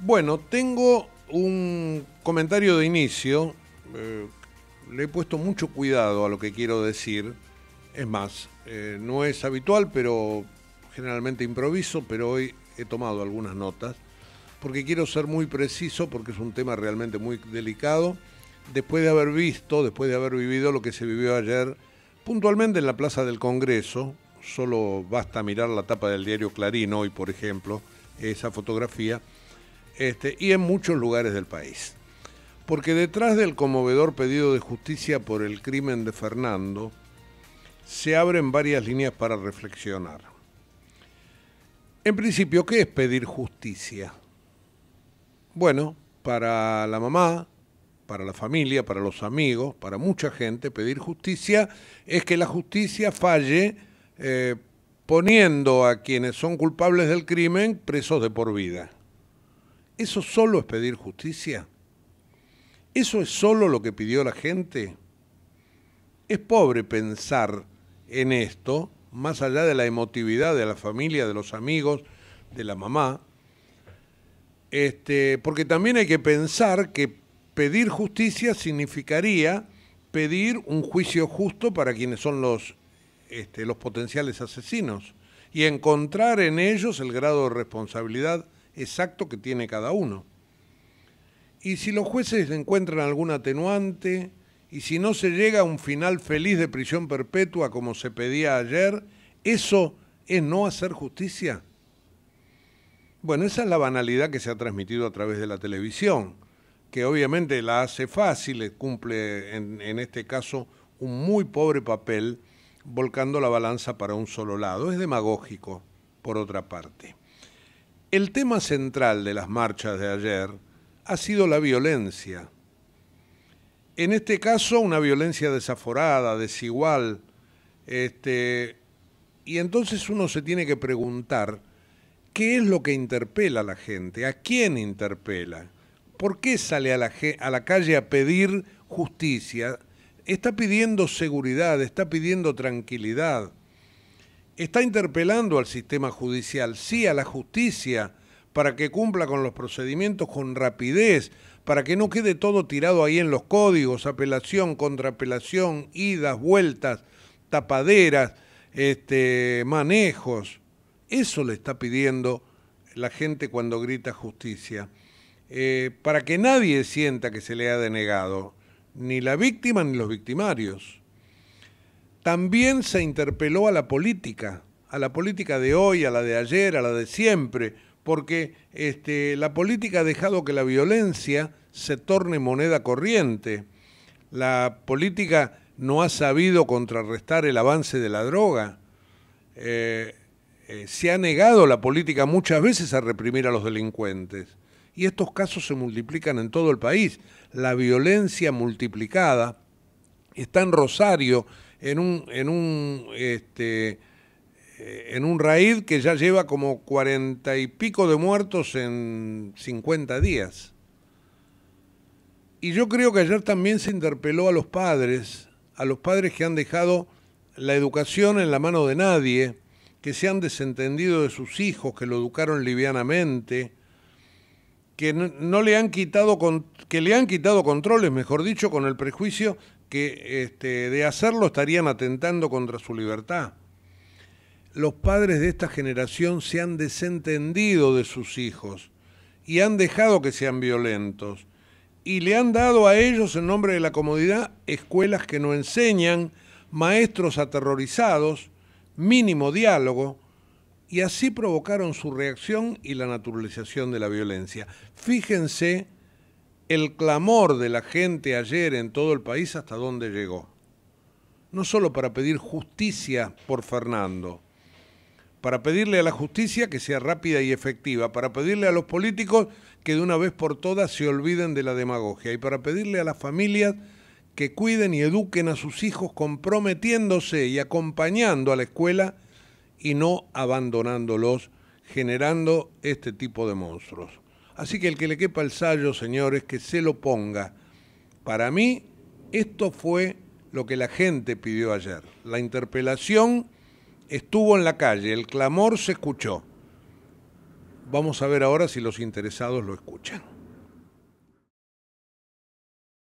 Bueno, tengo un comentario de inicio. Eh, le he puesto mucho cuidado a lo que quiero decir. Es más, eh, no es habitual, pero generalmente improviso, pero hoy he tomado algunas notas, porque quiero ser muy preciso, porque es un tema realmente muy delicado, después de haber visto, después de haber vivido lo que se vivió ayer, puntualmente en la Plaza del Congreso, solo basta mirar la tapa del diario Clarín hoy, por ejemplo, esa fotografía, este, y en muchos lugares del país. Porque detrás del conmovedor pedido de justicia por el crimen de Fernando, se abren varias líneas para reflexionar. En principio, ¿qué es pedir justicia? Bueno, para la mamá, para la familia, para los amigos, para mucha gente, pedir justicia es que la justicia falle eh, poniendo a quienes son culpables del crimen presos de por vida. ¿Eso solo es pedir justicia? ¿Eso es solo lo que pidió la gente? Es pobre pensar en esto, más allá de la emotividad de la familia, de los amigos, de la mamá, este, porque también hay que pensar que pedir justicia significaría pedir un juicio justo para quienes son los, este, los potenciales asesinos y encontrar en ellos el grado de responsabilidad exacto que tiene cada uno. Y si los jueces encuentran algún atenuante, y si no se llega a un final feliz de prisión perpetua como se pedía ayer, ¿eso es no hacer justicia? Bueno, esa es la banalidad que se ha transmitido a través de la televisión, que obviamente la hace fácil, cumple en, en este caso un muy pobre papel, volcando la balanza para un solo lado. Es demagógico, por otra parte. El tema central de las marchas de ayer ha sido la violencia. En este caso, una violencia desaforada, desigual. Este, y entonces uno se tiene que preguntar qué es lo que interpela a la gente, a quién interpela, por qué sale a la calle a pedir justicia, está pidiendo seguridad, está pidiendo tranquilidad está interpelando al sistema judicial, sí a la justicia, para que cumpla con los procedimientos con rapidez, para que no quede todo tirado ahí en los códigos, apelación, contraapelación, idas, vueltas, tapaderas, este, manejos. Eso le está pidiendo la gente cuando grita justicia, eh, para que nadie sienta que se le ha denegado, ni la víctima ni los victimarios también se interpeló a la política, a la política de hoy, a la de ayer, a la de siempre, porque este, la política ha dejado que la violencia se torne moneda corriente. La política no ha sabido contrarrestar el avance de la droga. Eh, eh, se ha negado la política muchas veces a reprimir a los delincuentes. Y estos casos se multiplican en todo el país. La violencia multiplicada está en Rosario, en un, en un, este, eh, en un que ya lleva como cuarenta y pico de muertos en 50 días. Y yo creo que ayer también se interpeló a los padres, a los padres que han dejado la educación en la mano de nadie, que se han desentendido de sus hijos, que lo educaron livianamente, que no le han quitado que le han quitado controles, mejor dicho, con el prejuicio que este, de hacerlo estarían atentando contra su libertad. Los padres de esta generación se han desentendido de sus hijos y han dejado que sean violentos y le han dado a ellos en nombre de la comodidad escuelas que no enseñan, maestros aterrorizados, mínimo diálogo, y así provocaron su reacción y la naturalización de la violencia. Fíjense el clamor de la gente ayer en todo el país hasta dónde llegó. No solo para pedir justicia por Fernando, para pedirle a la justicia que sea rápida y efectiva, para pedirle a los políticos que de una vez por todas se olviden de la demagogia y para pedirle a las familias que cuiden y eduquen a sus hijos comprometiéndose y acompañando a la escuela y no abandonándolos, generando este tipo de monstruos. Así que el que le quepa el sallo, señores, que se lo ponga. Para mí, esto fue lo que la gente pidió ayer. La interpelación estuvo en la calle, el clamor se escuchó. Vamos a ver ahora si los interesados lo escuchan.